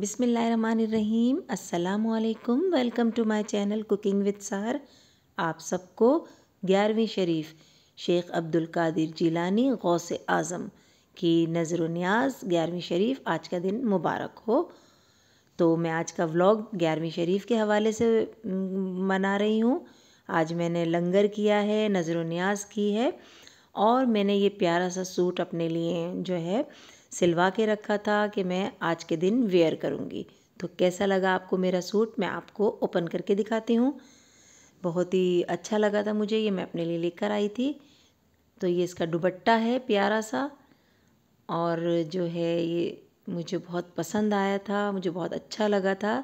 बिसमीम अल्लाम welcome to my channel cooking with सार आप सबको ग्यारहवीं शरीफ शेख अब्दुल कादिर जिलानी गौस आज़म की नज़र न्याज ग्यारहवीं शरीफ आज का दिन मुबारक हो तो मैं आज का व्लॉग ग्यारहवीं शरीफ के हवाले से मना रही हूँ आज मैंने लंगर किया है नज़र न्याज की है और मैंने ये प्यारा सा सूट अपने लिए जो है सिलवा के रखा था कि मैं आज के दिन वेयर करूँगी तो कैसा लगा आपको मेरा सूट मैं आपको ओपन करके दिखाती हूँ बहुत ही अच्छा लगा था मुझे ये मैं अपने लिए लेकर आई थी तो ये इसका दुबट्टा है प्यारा सा और जो है ये मुझे बहुत पसंद आया था मुझे बहुत अच्छा लगा था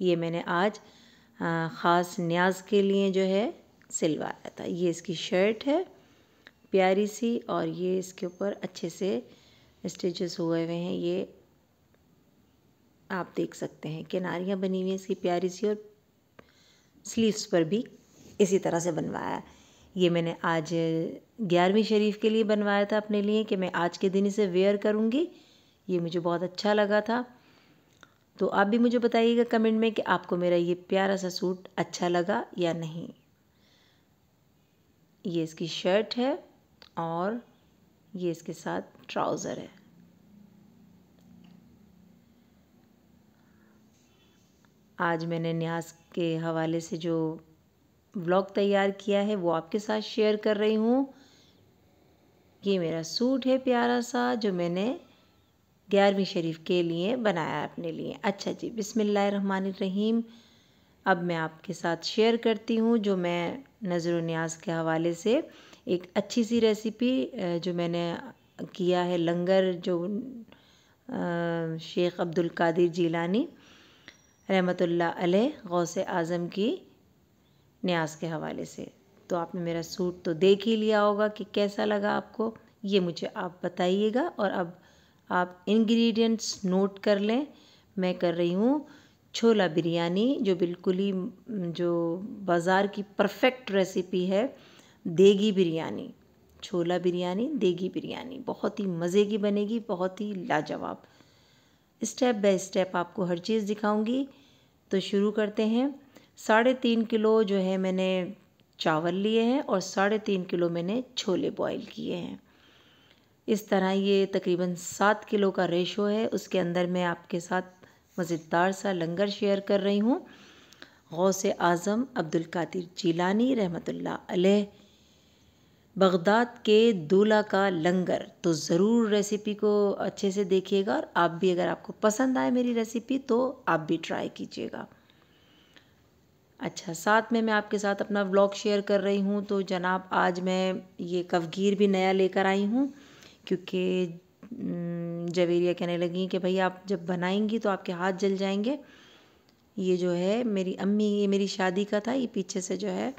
ये मैंने आज ख़ास न्याज के लिए जो है सिलवाया था ये इसकी शर्ट है प्यारी सी और ये इसके ऊपर अच्छे से स्टिचेस हुए हुए हैं ये आप देख सकते हैं किनारियाँ बनी हुई हैं इसकी प्यारी सी और स्लीव्स पर भी इसी तरह से बनवाया ये मैंने आज ग्यारहवीं शरीफ के लिए बनवाया था अपने लिए कि मैं आज के दिन इसे वेयर करूँगी ये मुझे बहुत अच्छा लगा था तो आप भी मुझे बताइएगा कमेंट में कि आपको मेरा ये प्यारा सा सूट अच्छा लगा या नहीं ये इसकी शर्ट है और ये इसके साथ ट्राउज़र है आज मैंने न्यास के हवाले से जो ब्लॉग तैयार किया है वो आपके साथ शेयर कर रही हूँ ये मेरा सूट है प्यारा सा जो मैंने ग्यारहवीं शरीफ के लिए बनाया अपने लिए अच्छा जी बिसमीम अब मैं आपके साथ शेयर करती हूँ जो मैं नज़र न्याज के हवाले से एक अच्छी सी रेसिपी जो मैंने किया है लंगर जो शेख अब्दुल कादिर जीलानी रहमतुल्लाह अलैह गौसे आज़म की न्यास के हवाले से तो आपने मेरा सूट तो देख ही लिया होगा कि कैसा लगा आपको ये मुझे आप बताइएगा और अब आप इंग्रेडिएंट्स नोट कर लें मैं कर रही हूँ छोला बिरयानी जो बिल्कुल ही जो बाज़ार की परफेक्ट रेसिपी है देगी बिरयानी छोला बिरयानी देगी बिरयानी बहुत ही मज़े की बनेगी बहुत ही लाजवाब स्टेप बाय स्टेप आपको हर चीज़ दिखाऊंगी तो शुरू करते हैं साढ़े तीन किलो जो है मैंने चावल लिए हैं और साढ़े तीन किलो मैंने छोले बॉईल किए हैं इस तरह ये तकरीबन सात किलो का रेशो है उसके अंदर मैं आपके साथ मज़ेदार सा लंगर शेयर कर रही हूँ से आज़म अब्दुल कादिर जीलानी रहमतुल्लाह अलैह बगदाद के दूल्हा का लंगर तो ज़रूर रेसिपी को अच्छे से देखिएगा और आप भी अगर आपको पसंद आए मेरी रेसिपी तो आप भी ट्राई कीजिएगा अच्छा साथ में मैं आपके साथ अपना व्लॉग शेयर कर रही हूँ तो जनाब आज मैं ये कफगीर भी नया लेकर आई हूँ क्योंकि जवेरिया कहने लगी कि भाई आप जब बनाएंगी तो आपके हाथ जल जाएंगे ये जो है मेरी अम्मी ये मेरी शादी का था ये पीछे से जो है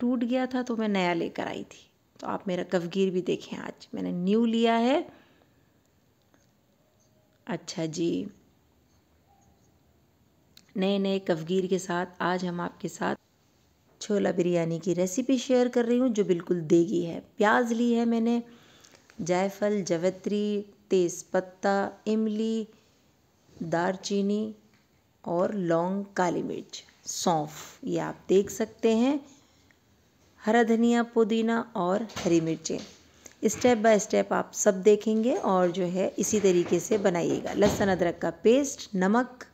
टूट गया था तो मैं नया लेकर आई थी तो आप मेरा कफगीर भी देखें आज मैंने न्यू लिया है अच्छा जी नए नए कफगीर के साथ आज हम आपके साथ छोला बिरयानी की रेसिपी शेयर कर रही हूँ जो बिल्कुल देगी है प्याज ली है मैंने जायफल जवत्री तेज़पत्ता इमली दारचीनी और लौंग काली मिर्च सौंफ ये आप देख सकते हैं हरा धनिया पुदीना और हरी मिर्चें स्टेप बाय स्टेप आप सब देखेंगे और जो है इसी तरीके से बनाइएगा लहसुन अदरक का पेस्ट नमक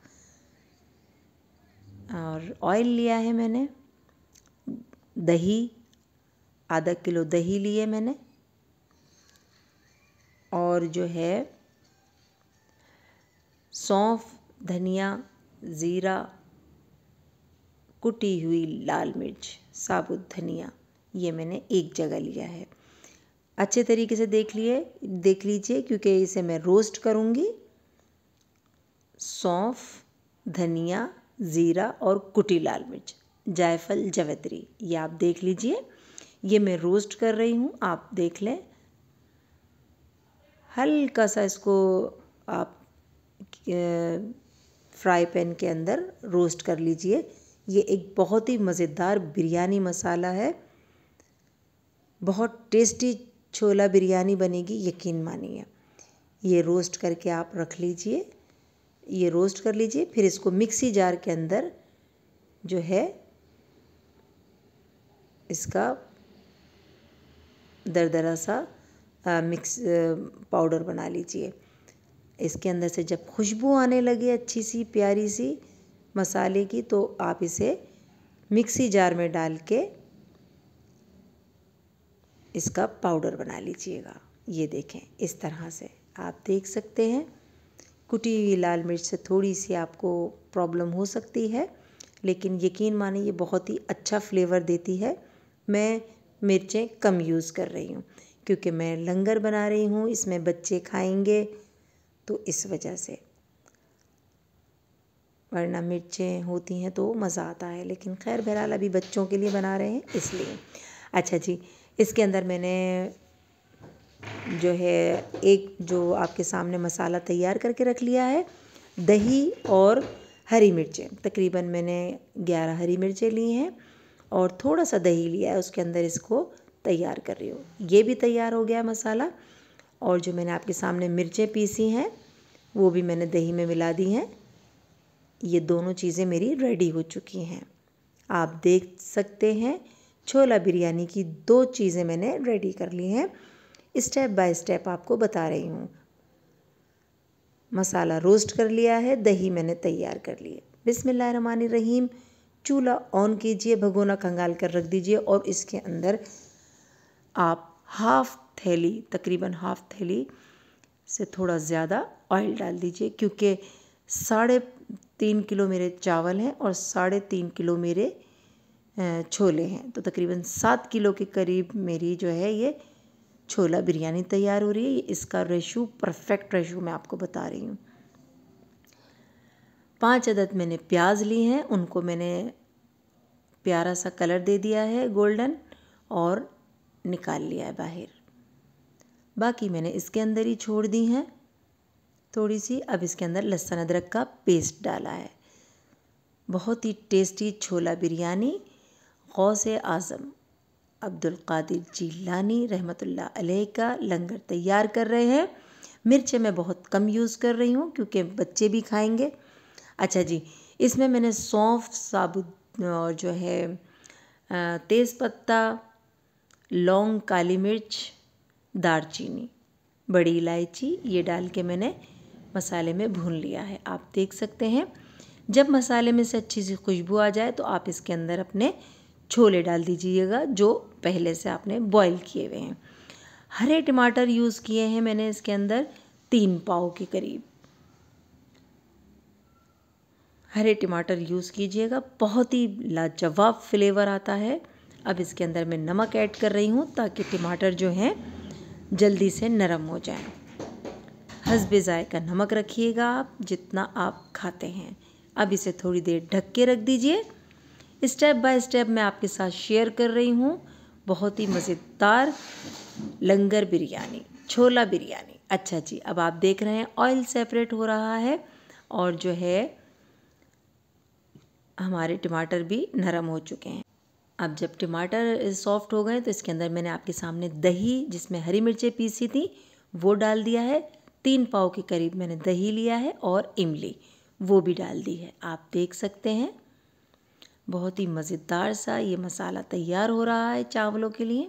और ऑयल लिया है मैंने दही आधा किलो दही लिए मैंने और जो है सौंफ धनिया ज़ीरा कुटी हुई लाल मिर्च साबुत धनिया ये मैंने एक जगह लिया है अच्छे तरीके से देख लिए देख लीजिए क्योंकि इसे मैं रोस्ट करूँगी सौंफ धनिया ज़ीरा और कुटी लाल मिर्च जायफल जवेत्री ये आप देख लीजिए ये मैं रोस्ट कर रही हूँ आप देख लें हल्का सा इसको आप फ्राई पैन के अंदर रोस्ट कर लीजिए ये एक बहुत ही मज़ेदार बिरयानी मसाला है बहुत टेस्टी छोला बिरयानी बनेगी यकीन मानिए ये रोस्ट करके आप रख लीजिए ये रोस्ट कर लीजिए फिर इसको मिक्सी जार के अंदर जो है इसका दरदरा सा आ, मिक्स पाउडर बना लीजिए इसके अंदर से जब खुशबू आने लगे अच्छी सी प्यारी सी मसाले की तो आप इसे मिक्सी जार में डाल के इसका पाउडर बना लीजिएगा ये देखें इस तरह से आप देख सकते हैं कुटी हुई लाल मिर्च से थोड़ी सी आपको प्रॉब्लम हो सकती है लेकिन यकीन माने ये बहुत ही अच्छा फ्लेवर देती है मैं मिर्चें कम यूज़ कर रही हूँ क्योंकि मैं लंगर बना रही हूँ इसमें बच्चे खाएंगे तो इस वजह से वरना मिर्चें होती हैं तो मज़ा आता है लेकिन खैर बहरहाल अभी बच्चों के लिए बना रहे हैं इसलिए अच्छा जी इसके अंदर मैंने जो है एक जो आपके सामने मसाला तैयार करके रख लिया है दही और हरी मिर्चें तकरीबन मैंने ग्यारह हरी मिर्चें ली हैं और थोड़ा सा दही लिया है उसके अंदर इसको तैयार कर रही हूँ ये भी तैयार हो गया मसाला और जो मैंने आपके सामने मिर्चें पीसी हैं वो भी मैंने दही में मिला दी हैं ये दोनों चीज़ें मेरी रेडी हो चुकी हैं आप देख सकते हैं छोला बिरयानी की दो चीज़ें मैंने रेडी कर ली हैं स्टेप बाय स्टेप आपको बता रही हूँ मसाला रोस्ट कर लिया है दही मैंने तैयार कर लिए बिसमान रहीम चूल्हा ऑन कीजिए भगोना खंगाल कर रख दीजिए और इसके अंदर आप हाफ थैली तकरीबन हाफ थैली से थोड़ा ज़्यादा ऑयल डाल दीजिए क्योंकि साढ़े तीन किलो मेरे चावल हैं और साढ़े तीन किलो मेरे छोले हैं तो तकरीबन सात किलो के करीब मेरी जो है ये छोला बिरयानी तैयार हो रही है इसका रेशो परफेक्ट रेशो मैं आपको बता रही हूँ पांच अदद मैंने प्याज ली हैं उनको मैंने प्यारा सा कलर दे दिया है गोल्डन और निकाल लिया है बाहर बाकी मैंने इसके अंदर ही छोड़ दी हैं थोड़ी सी अब इसके अंदर लहसुन अदरक का पेस्ट डाला है बहुत ही टेस्टी छोला बिरयानी गौस आज़म अब्दुल कादिर जीलानी रहमतुल्लाह अलैह का लंगर तैयार कर रहे हैं मिर्चें मैं बहुत कम यूज़ कर रही हूँ क्योंकि बच्चे भी खाएंगे अच्छा जी इसमें मैंने सौंफ साबुत और जो है तेज़पत्ता लौंग काली मिर्च दारचीनी बड़ी इलायची ये डाल के मैंने मसाले में भून लिया है आप देख सकते हैं जब मसाले में से अच्छी सी खुशबू आ जाए तो आप इसके अंदर अपने छोले डाल दीजिएगा जो पहले से आपने बॉईल किए हुए हैं हरे टमाटर यूज़ किए हैं मैंने इसके अंदर तीन पाव के करीब हरे टमाटर यूज़ कीजिएगा बहुत ही लाजवाब फ्लेवर आता है अब इसके अंदर मैं नमक ऐड कर रही हूँ ताकि टमाटर जो हैं जल्दी से नरम हो जाएं हसबे ज़ायका नमक रखिएगा आप जितना आप खाते हैं अब इसे थोड़ी देर ढक के रख दीजिए स्टेप बाय स्टेप मैं आपके साथ शेयर कर रही हूँ बहुत ही मज़ेदार लंगर बिरयानी छोला बिरयानी अच्छा जी अब आप देख रहे हैं ऑयल सेपरेट हो रहा है और जो है हमारे टमाटर भी नरम हो चुके हैं अब जब टमाटर सॉफ्ट हो गए तो इसके अंदर मैंने आपके सामने दही जिसमें हरी मिर्चें पीसी थी वो डाल दिया है तीन पाव के करीब मैंने दही लिया है और इमली वो भी डाल दी है आप देख सकते हैं बहुत ही मज़ेदार सा ये मसाला तैयार हो रहा है चावलों के लिए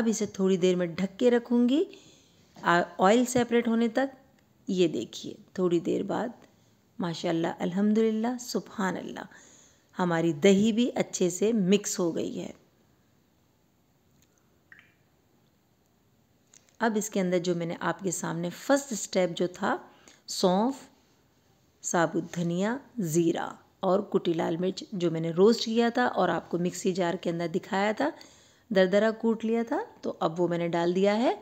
अब इसे थोड़ी देर में ढक के रखूँगी ऑयल सेपरेट होने तक ये देखिए थोड़ी देर बाद माशाल्लाह अल्हम्दुलिल्लाह सुबहान हमारी दही भी अच्छे से मिक्स हो गई है अब इसके अंदर जो मैंने आपके सामने फर्स्ट स्टेप जो था सौंफ साबुत धनिया ज़ीरा और कुटी लाल मिर्च जो मैंने रोस्ट किया था और आपको मिक्सी जार के अंदर दिखाया था दरदरा कूट लिया था तो अब वो मैंने डाल दिया है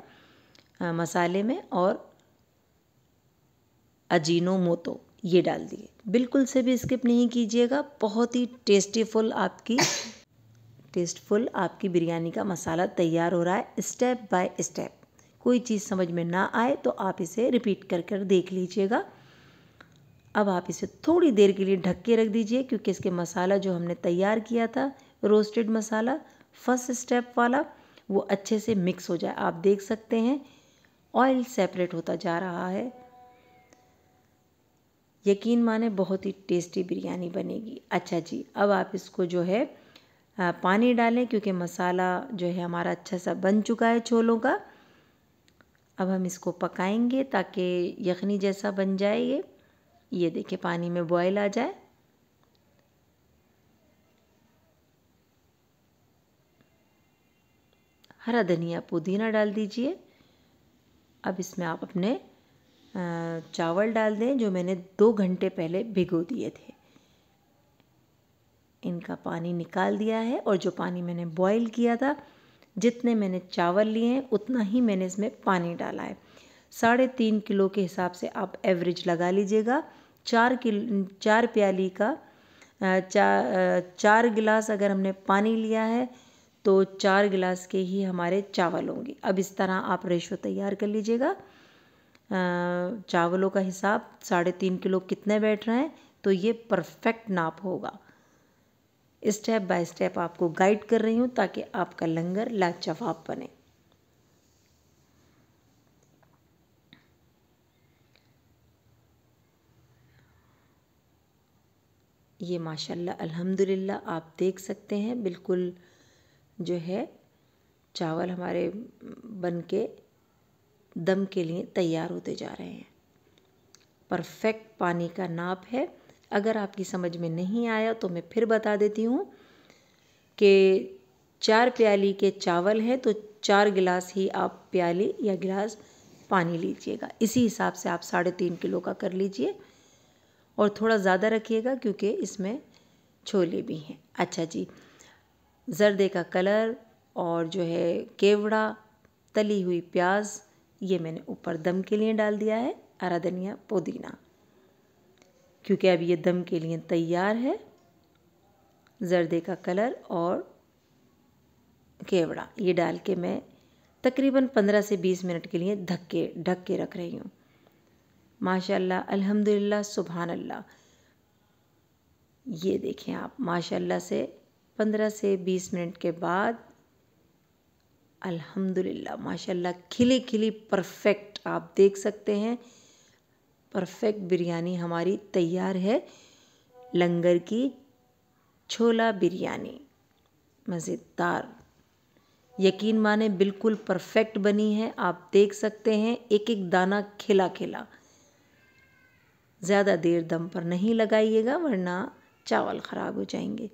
आ, मसाले में और अजीनो मोतो ये डाल दिए बिल्कुल से भी स्किप नहीं कीजिएगा बहुत ही टेस्टीफुल आपकी टेस्टफुल आपकी बिरयानी का मसाला तैयार हो रहा है स्टेप बाय स्टेप कोई चीज़ समझ में ना आए तो आप इसे रिपीट कर कर देख लीजिएगा अब आप इसे थोड़ी देर के लिए ढक के रख दीजिए क्योंकि इसके मसाला जो हमने तैयार किया था रोस्टेड मसाला फर्स्ट स्टेप वाला वो अच्छे से मिक्स हो जाए आप देख सकते हैं ऑयल सेपरेट होता जा रहा है यकीन माने बहुत ही टेस्टी बिरयानी बनेगी अच्छा जी अब आप इसको जो है पानी डालें क्योंकि मसाला जो है हमारा अच्छा सा बन चुका है छोलों का अब हम इसको पकाएंगे ताकि यखनी जैसा बन जाए ये ये देखिए पानी में बॉयल आ जाए हरा धनिया पुदीना डाल दीजिए अब इसमें आप अपने चावल डाल दें जो मैंने दो घंटे पहले भिगो दिए थे इनका पानी निकाल दिया है और जो पानी मैंने बॉईल किया था जितने मैंने चावल लिए हैं उतना ही मैंने इसमें पानी डाला है साढ़े तीन किलो के हिसाब से आप एवरेज लगा लीजिएगा चार किलो चार प्याली का चा, चार गिलास अगर हमने पानी लिया है तो चार गिलास के ही हमारे चावल होंगे अब इस तरह आप रेशो तैयार कर लीजिएगा चावलों का हिसाब साढ़े तीन किलो कितने बैठ रहे हैं तो ये परफेक्ट नाप होगा स्टेप बाय स्टेप आपको गाइड कर रही हूँ ताकि आपका लंगर लाजवाब बने ये माशाल्लाह अल्हम्दुलिल्लाह आप देख सकते हैं बिल्कुल जो है चावल हमारे बन के दम के लिए तैयार होते जा रहे हैं परफेक्ट पानी का नाप है अगर आपकी समझ में नहीं आया तो मैं फिर बता देती हूँ कि चार प्याली के चावल हैं तो चार गिलास ही आप प्याली या गिलास पानी लीजिएगा इसी हिसाब से आप साढ़े तीन किलो का कर लीजिए और थोड़ा ज़्यादा रखिएगा क्योंकि इसमें छोले भी हैं अच्छा जी जर्दे का कलर और जो है केवड़ा तली हुई प्याज ये मैंने ऊपर दम के लिए डाल दिया है आरा धनिया पुदीना क्योंकि अब ये दम के लिए तैयार है जर्दे का कलर और केवड़ा ये डाल के मैं तकरीबन 15 से 20 मिनट के लिए ढक के ढक के रख रही हूँ माशाल्लाह अल्हम्दुलिल्लाह सुबहान अल्लाह ये देखें आप माशाल्लाह से 15 से 20 मिनट के बाद अल्हम्दुलिल्लाह माशाल्लाह खिली खिली परफेक्ट आप देख सकते हैं परफेक्ट बिरयानी हमारी तैयार है लंगर की छोला बिरयानी मज़ेदार यकीन माने बिल्कुल परफेक्ट बनी है आप देख सकते हैं एक एक दाना खिला खिला ज़्यादा देर दम पर नहीं लगाइएगा वरना चावल ख़राब हो जाएंगे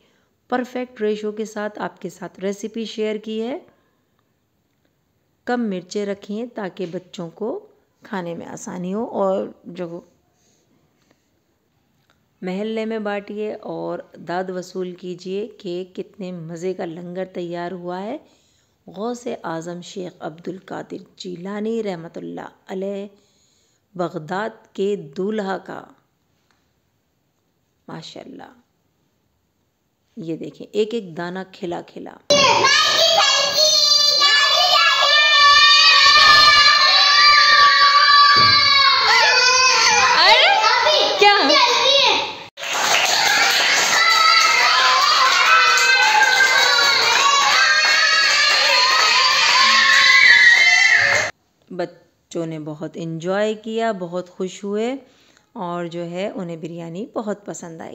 परफेक्ट रेशो के साथ आपके साथ रेसिपी शेयर की है कम मिर्चें रखिए ताकि बच्चों को खाने में आसानी हो और जो महल्ले में बांटिए और दाद वसूल कीजिए कि कितने मज़े का लंगर तैयार हुआ है गौस आज़म शेख अब्दुल कादिर जीलानी रहमतुल्ला अलह बगदाद के दूल्हा का माशाल्लाह ये देखें एक एक दाना खिला खिला बच्चों ने बहुत इन्जॉय किया बहुत खुश हुए और जो है उन्हें बिरयानी बहुत पसंद आई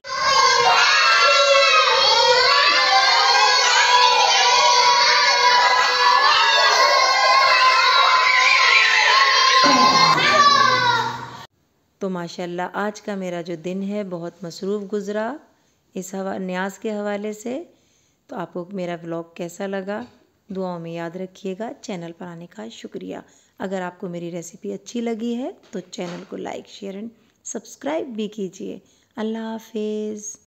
तो माशाल्लाह आज का मेरा जो दिन है बहुत मसरूफ़ गुज़रा इस हवा न्याज के हवाले से तो आपको मेरा व्लॉग कैसा लगा दुआओं में याद रखिएगा चैनल पर आने का शुक्रिया अगर आपको मेरी रेसिपी अच्छी लगी है तो चैनल को लाइक शेयर एंड सब्सक्राइब भी कीजिए अल्लाह हाफिज़